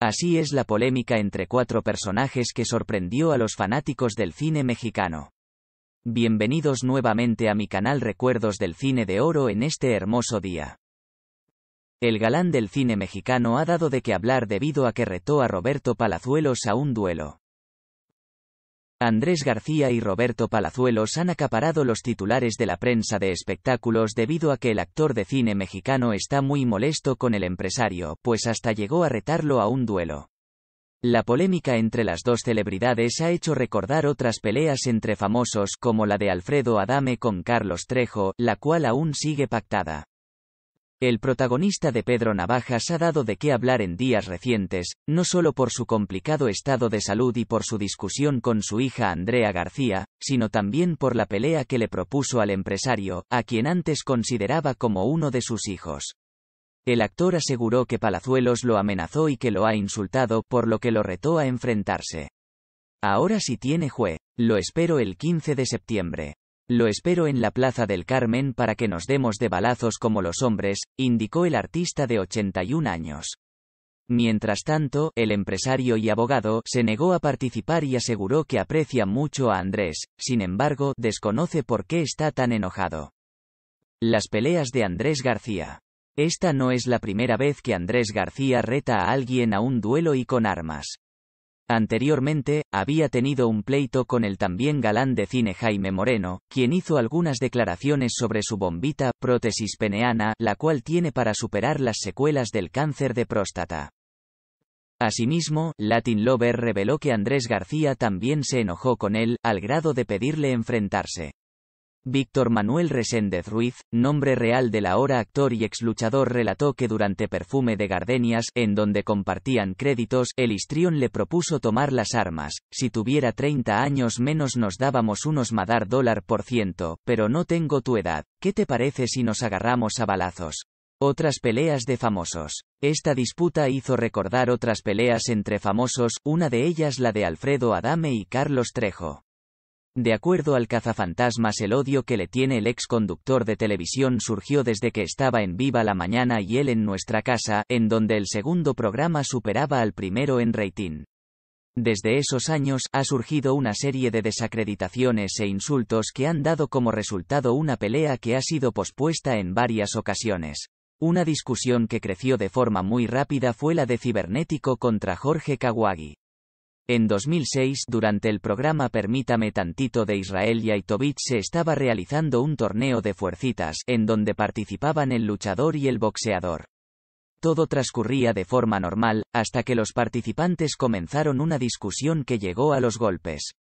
Así es la polémica entre cuatro personajes que sorprendió a los fanáticos del cine mexicano. Bienvenidos nuevamente a mi canal Recuerdos del Cine de Oro en este hermoso día. El galán del cine mexicano ha dado de qué hablar debido a que retó a Roberto Palazuelos a un duelo. Andrés García y Roberto Palazuelos han acaparado los titulares de la prensa de espectáculos debido a que el actor de cine mexicano está muy molesto con el empresario, pues hasta llegó a retarlo a un duelo. La polémica entre las dos celebridades ha hecho recordar otras peleas entre famosos como la de Alfredo Adame con Carlos Trejo, la cual aún sigue pactada. El protagonista de Pedro Navajas ha dado de qué hablar en días recientes, no solo por su complicado estado de salud y por su discusión con su hija Andrea García, sino también por la pelea que le propuso al empresario, a quien antes consideraba como uno de sus hijos. El actor aseguró que Palazuelos lo amenazó y que lo ha insultado, por lo que lo retó a enfrentarse. Ahora sí tiene jue. Lo espero el 15 de septiembre. Lo espero en la Plaza del Carmen para que nos demos de balazos como los hombres, indicó el artista de 81 años. Mientras tanto, el empresario y abogado se negó a participar y aseguró que aprecia mucho a Andrés, sin embargo, desconoce por qué está tan enojado. Las peleas de Andrés García. Esta no es la primera vez que Andrés García reta a alguien a un duelo y con armas. Anteriormente, había tenido un pleito con el también galán de cine Jaime Moreno, quien hizo algunas declaraciones sobre su bombita, prótesis peneana, la cual tiene para superar las secuelas del cáncer de próstata. Asimismo, Latin Lover reveló que Andrés García también se enojó con él, al grado de pedirle enfrentarse. Víctor Manuel Reséndez Ruiz, nombre real del ahora actor y ex luchador, relató que durante Perfume de Gardenias, en donde compartían créditos, el histrión le propuso tomar las armas. Si tuviera 30 años menos nos dábamos unos madar dólar por ciento, pero no tengo tu edad. ¿Qué te parece si nos agarramos a balazos? Otras peleas de famosos. Esta disputa hizo recordar otras peleas entre famosos, una de ellas la de Alfredo Adame y Carlos Trejo. De acuerdo al cazafantasmas el odio que le tiene el ex conductor de televisión surgió desde que estaba en Viva la Mañana y él en Nuestra Casa, en donde el segundo programa superaba al primero en rating. Desde esos años, ha surgido una serie de desacreditaciones e insultos que han dado como resultado una pelea que ha sido pospuesta en varias ocasiones. Una discusión que creció de forma muy rápida fue la de Cibernético contra Jorge Kawagi. En 2006, durante el programa Permítame Tantito de Israel Aitovich, se estaba realizando un torneo de fuercitas, en donde participaban el luchador y el boxeador. Todo transcurría de forma normal, hasta que los participantes comenzaron una discusión que llegó a los golpes.